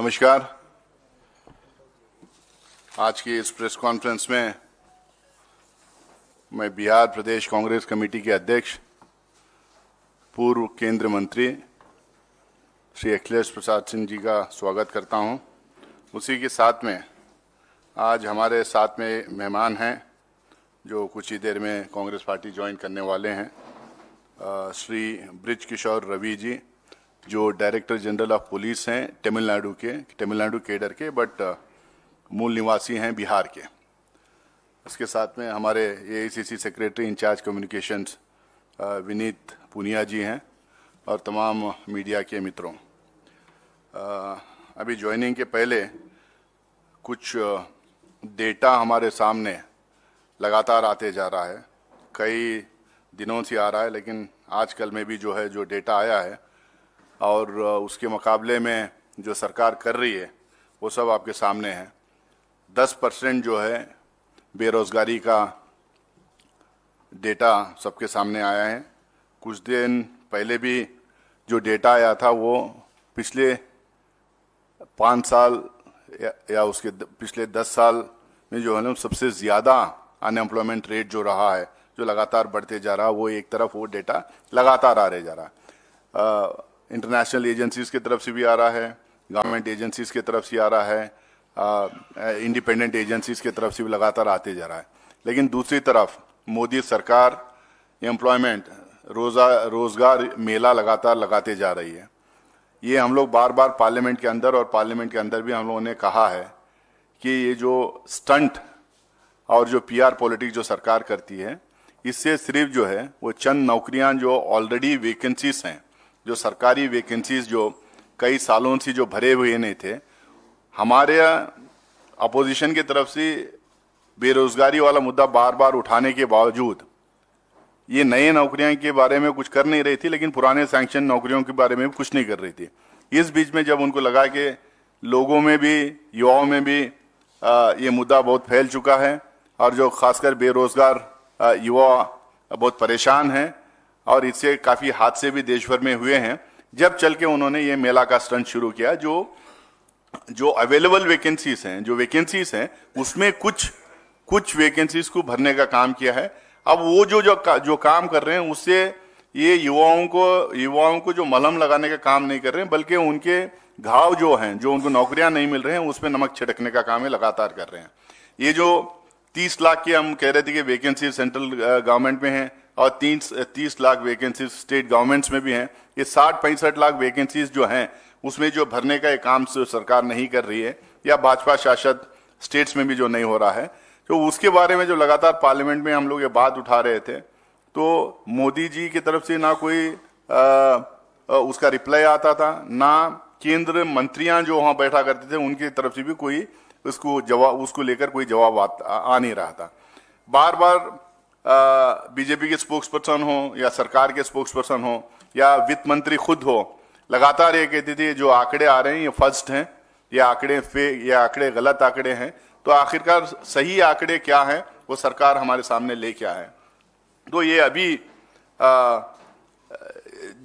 नमस्कार आज की इस प्रेस कॉन्फ्रेंस में मैं बिहार प्रदेश कांग्रेस कमेटी के अध्यक्ष पूर्व केंद्र मंत्री श्री अखिलेश प्रसाद सिंह जी का स्वागत करता हूं। उसी के साथ में आज हमारे साथ में मेहमान हैं जो कुछ ही देर में कांग्रेस पार्टी ज्वाइन करने वाले हैं श्री ब्रिज किशोर रवि जी जो डायरेक्टर जनरल ऑफ पुलिस हैं तमिलनाडु के तमिलनाडु केडर के बट uh, मूल निवासी हैं बिहार के इसके साथ में हमारे a secretary in charge communications Vineet Punia ji हैं और तमाम मीडिया के मित्रों uh, अभी ज्वाइनिंग के पहले कुछ डेटा uh, हमारे सामने लगातार आते जा रहा है कई दिनों से आ रहा है लेकिन आजकल में भी जो है जो डेटा आया है और उसके मुकाबले में जो सरकार कर रही है वो सब आपके सामने है दस परसेंट जो है बेरोज़गारी का डेटा सबके सामने आया है कुछ दिन पहले भी जो डेटा आया था वो पिछले पाँच साल या, या उसके पिछले दस साल में जो है ना सबसे ज़्यादा अनएम्प्लॉयमेंट रेट जो रहा है जो लगातार बढ़ते जा रहा है वो एक तरफ वो डेटा लगातार आ रहे जा रहा है इंटरनेशनल एजेंसीज़ की तरफ से भी आ रहा है गवर्नमेंट एजेंसीज़ की तरफ से आ रहा है इंडिपेंडेंट एजेंसीज़ की तरफ से भी लगातार आते जा रहा है लेकिन दूसरी तरफ मोदी सरकार एम्प्लॉयमेंट रोज़ा रोज़गार मेला लगातार लगाते जा रही है ये हम लोग बार बार पार्लियामेंट के अंदर और पार्लियामेंट के अंदर भी हम लोगों ने कहा है कि ये जो स्टंट और जो पीआर पॉलिटिक्स जो सरकार करती है इससे सिर्फ जो है वो चंद नौकरियां जो ऑलरेडी वैकेंसीज हैं जो सरकारी वैकेंसीज जो कई सालों से जो भरे हुए नहीं थे हमारे अपोजिशन की तरफ से बेरोजगारी वाला मुद्दा बार बार उठाने के बावजूद ये नए नौकरियां के बारे में कुछ कर नहीं रही थी लेकिन पुराने सैंक्शन नौकरियों के बारे में कुछ नहीं कर रही थी इस बीच में जब उनको लगा कि लोगों में भी युवाओं में भी ये मुद्दा बहुत फैल चुका है और जो खासकर बेरोजगार युवा बहुत परेशान हैं और इससे काफ़ी हादसे भी देश भर में हुए हैं जब चल के उन्होंने ये मेला का स्टंट शुरू किया जो जो अवेलेबल वैकेंसीज हैं जो वैकेंसीज हैं उसमें कुछ कुछ वैकेंसीज को भरने का काम किया है अब वो जो जो का, जो काम कर रहे हैं उससे ये युवाओं को युवाओं को जो मलहम लगाने का काम नहीं कर रहे हैं बल्कि उनके घाव जो हैं जो उनको नौकरियां नहीं मिल रहे हैं उस पर नमक छिड़कने का काम ये लगातार कर रहे हैं ये जो तीस लाख की हम कह रहे थे कि वैकेंसी सेंट्रल गवर्नमेंट में है और तीन uh, तीस लाख वैकेंसी स्टेट गवर्नमेंट्स में भी हैं ये साठ पैंसठ लाख वैकेंसीज जो हैं उसमें जो भरने का एक काम सरकार नहीं कर रही है या भाजपा शासित स्टेट्स में भी जो नहीं हो रहा है तो उसके बारे में जो लगातार पार्लियामेंट में हम लोग ये बात उठा रहे थे तो मोदी जी की तरफ से ना कोई आ, uh, uh, उसका रिप्लाई आता था ना केंद्र मंत्रियां जो वहाँ बैठा करते थे उनकी तरफ से भी कोई उसको जवाब उसको लेकर कोई जवाब आ, आ नहीं रहा था बार बार बीजेपी के स्पोक्स पर्सन हो या सरकार के स्पोक्स पर्सन हो या वित्त मंत्री खुद हो लगातार ये कहती थी जो आंकड़े आ रहे हैं ये फर्स्ट हैं ये आंकड़े फे ये आंकड़े गलत आंकड़े हैं तो आखिरकार सही आंकड़े क्या हैं वो सरकार हमारे सामने ले क्या आए तो ये अभी आ,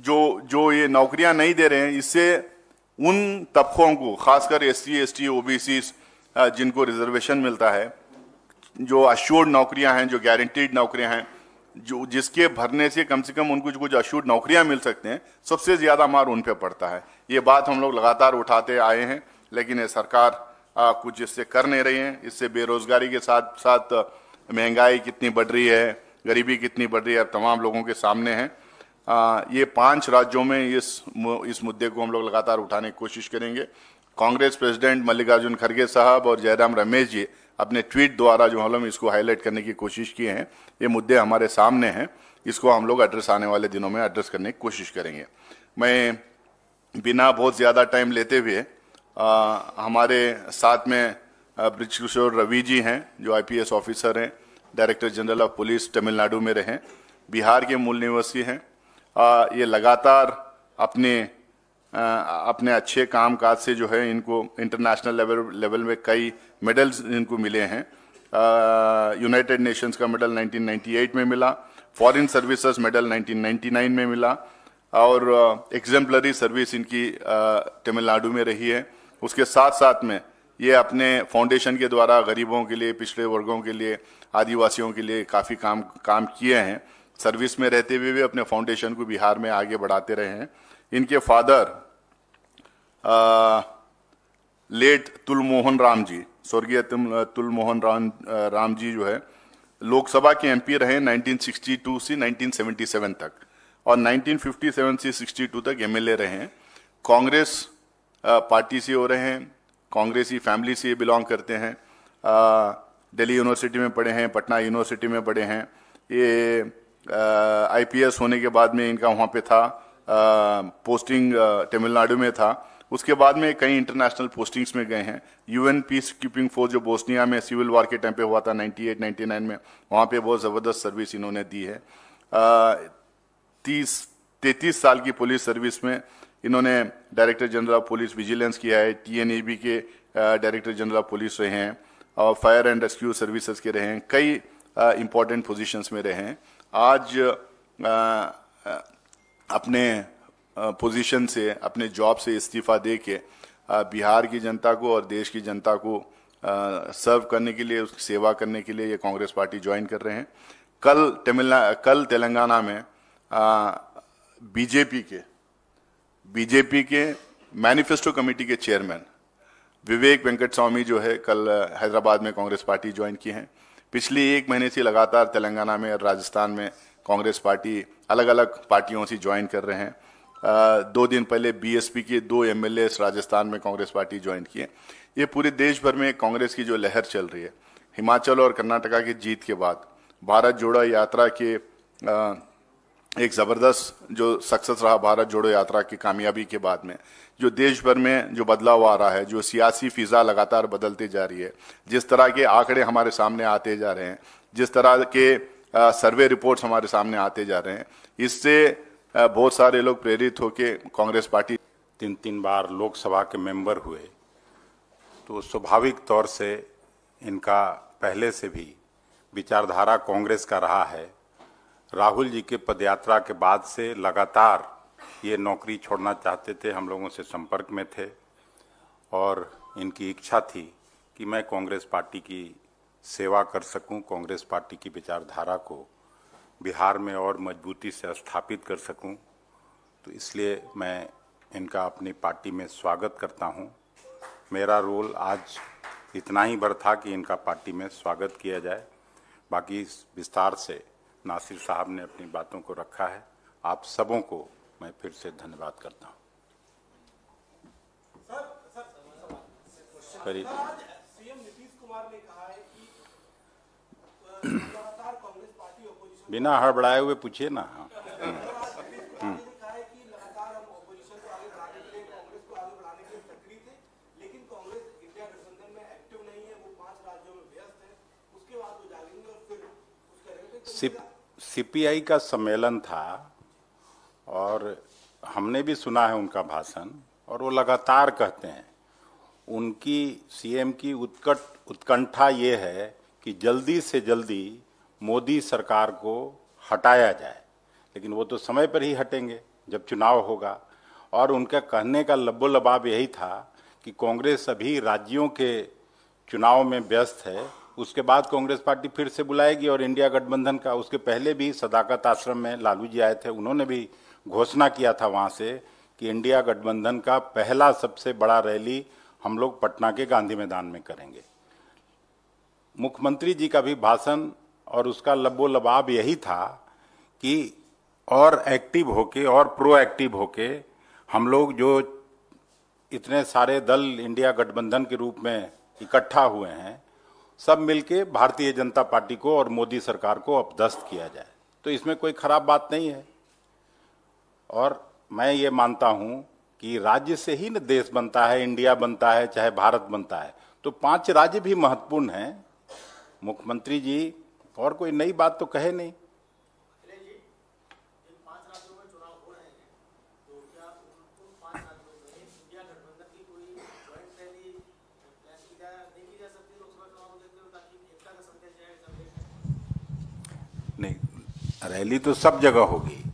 जो जो ये नौकरियां नहीं दे रहे हैं इससे उन तबकों को खासकर S C S T O B C जिनको रिजर्वेशन मिलता है जो अश्योर्ड नौकरियां हैं जो गारंटीड नौकरियां हैं जो जिसके भरने से कम से कम उनको जो कुछ अश्योर्ड नौकरियां मिल सकते हैं सबसे ज़्यादा मार उन पर पड़ता है ये बात हम लोग लगातार उठाते आए हैं लेकिन ये सरकार आ, कुछ इससे कर नहीं रही है इससे बेरोजगारी के साथ साथ महंगाई कितनी बढ़ रही है गरीबी कितनी बढ़ रही है अब तमाम लोगों के सामने है आ, ये पांच राज्यों में इस इस मुद्दे को हम लोग लगातार उठाने की कोशिश करेंगे कांग्रेस प्रेसिडेंट मल्लिकार्जुन खड़गे साहब और जयराम रमेश जी अपने ट्वीट द्वारा जो हम लोग इसको हाईलाइट करने की कोशिश किए हैं ये मुद्दे हमारे सामने हैं इसको हम लोग एड्रेस आने वाले दिनों में एड्रेस करने की कोशिश करेंगे मैं बिना बहुत ज़्यादा टाइम लेते हुए हमारे साथ में ब्रजकिशोर रवि जी हैं जो आईपीएस ऑफिसर हैं director general of police Tamil Nadu में रहें बिहार के मूल निवासी हैं ये लगातार अपने अपने अच्छे काम काज से जो है इनको इंटरनेशनल लेवल लेवल में कई मेडल्स इनको मिले हैं यूनाइटेड नेशंस का मेडल 1998 में मिला फॉरेन सर्विसेज मेडल 1999 में मिला और एग्जाम्पलरी सर्विस इनकी तमिलनाडु में रही है उसके साथ साथ में ये अपने फाउंडेशन के द्वारा गरीबों के लिए पिछड़े वर्गों के लिए आदिवासियों के लिए काफ़ी काम काम किए हैं सर्विस में रहते हुए भी अपने फाउंडेशन को बिहार में आगे बढ़ाते रहे हैं इनके फादर लेट तुलमोहन राम जी स्वर्गीय तुलमोहन राम राम जी जो है लोकसभा के एमपी रहे 1962 से 1977 तक और 1957 से 62 तक एमएलए रहे हैं कांग्रेस पार्टी से हो रहे हैं कांग्रेसी फैमिली से बिलोंग करते हैं दिल्ली यूनिवर्सिटी में पढ़े हैं पटना यूनिवर्सिटी में पढ़े हैं ये आईपीएस होने के बाद में इनका वहाँ पे था आ, पोस्टिंग तमिलनाडु में था उसके बाद में कई इंटरनेशनल पोस्टिंग्स में गए हैं यूएन पीस कीपिंग फोर्स जो बोस्निया में सिविल वॉर के टाइम पे हुआ था 98 99 में वहाँ पे बहुत ज़बरदस्त सर्विस इन्होंने दी है तीस तैतीस साल की पुलिस सर्विस में इन्होंने director general of police vigilance किया है टी के डायरेक्टर जनरल ऑफ पुलिस रहे हैं और फायर एंड रेस्क्यू सर्विसेज के रहे हैं कई इंपॉर्टेंट पोजिशंस में रहे हैं आज आ, आ, अपने पोजीशन से अपने जॉब से इस्तीफा दे के बिहार की जनता को और देश की जनता को सर्व करने के लिए उसकी सेवा करने के लिए ये कांग्रेस पार्टी ज्वाइन कर रहे हैं कल तमिलना कल तेलंगाना में बीजेपी के बीजेपी के मैनिफेस्टो कमेटी के चेयरमैन विवेक वेंकट स्वामी जो है कल हैदराबाद में कांग्रेस पार्टी ज्वाइन की हैं पिछले एक महीने से लगातार तेलंगाना में और राजस्थान में कांग्रेस पार्टी अलग अलग पार्टियों से ज्वाइन कर रहे हैं दो दिन पहले बीएसपी के दो एमएलए राजस्थान में कांग्रेस पार्टी ज्वाइन किए ये पूरे देश भर में कांग्रेस की जो लहर चल रही है हिमाचल और कर्नाटका की जीत के बाद भारत जोड़ो यात्रा के एक ज़बरदस्त जो सक्सेस रहा भारत जोड़ो यात्रा की कामयाबी के बाद में जो देश भर में जो बदलाव आ रहा है जो सियासी फिज़ा लगातार बदलती जा रही है जिस तरह के आंकड़े हमारे सामने आते जा रहे हैं जिस तरह के सर्वे रिपोर्ट्स हमारे सामने आते जा रहे हैं इससे बहुत सारे लोग प्रेरित होके कांग्रेस पार्टी तीन तीन बार लोकसभा के मेंबर हुए तो स्वाभाविक तौर से इनका पहले से भी विचारधारा कांग्रेस का रहा है राहुल जी के पदयात्रा के बाद से लगातार ये नौकरी छोड़ना चाहते थे हम लोगों से संपर्क में थे और इनकी इच्छा थी कि मैं कांग्रेस पार्टी की सेवा कर सकूं कांग्रेस पार्टी की विचारधारा को बिहार में और मजबूती से स्थापित कर सकूं तो इसलिए मैं इनका अपनी पार्टी में स्वागत करता हूं मेरा रोल आज इतना ही भर था कि इनका पार्टी में स्वागत किया जाए बाकी विस्तार से नासिर साहब ने अपनी बातों को रखा है आप सबों को मैं फिर से धन्यवाद करता हूँ सर, सीएम नीतीश कुमार ने कहा है कि बिना हड़बड़ाए हुए पूछिए ना हाँ हम्म। हम्म। सीपीआई का सम्मेलन था और हमने भी सुना है उनका भाषण और वो लगातार कहते हैं उनकी सीएम की उत्कट उत्कंठा ये है कि जल्दी से जल्दी मोदी सरकार को हटाया जाए लेकिन वो तो समय पर ही हटेंगे जब चुनाव होगा और उनका कहने का लब्बो लबाब यही था कि कांग्रेस अभी राज्यों के चुनाव में व्यस्त है उसके बाद कांग्रेस पार्टी फिर से बुलाएगी और इंडिया गठबंधन का उसके पहले भी सदाकत आश्रम में लालू जी आए थे उन्होंने भी घोषणा किया था वहाँ से कि इंडिया गठबंधन का पहला सबसे बड़ा रैली हम लोग पटना के गांधी मैदान में करेंगे मुख्यमंत्री जी का भी भाषण और उसका लबो लबाब यही था कि और एक्टिव होके और प्रोएक्टिव होके हम लोग जो इतने सारे दल इंडिया गठबंधन के रूप में इकट्ठा हुए हैं सब मिलके भारतीय जनता पार्टी को और मोदी सरकार को अपदस्त किया जाए तो इसमें कोई खराब बात नहीं है और मैं ये मानता हूँ कि राज्य से ही न देश बनता है इंडिया बनता है चाहे भारत बनता है तो पांच राज्य भी महत्वपूर्ण हैं मुख्यमंत्री जी और कोई नई बात तो कहे नहीं तो नहीं रैली तो सब जगह होगी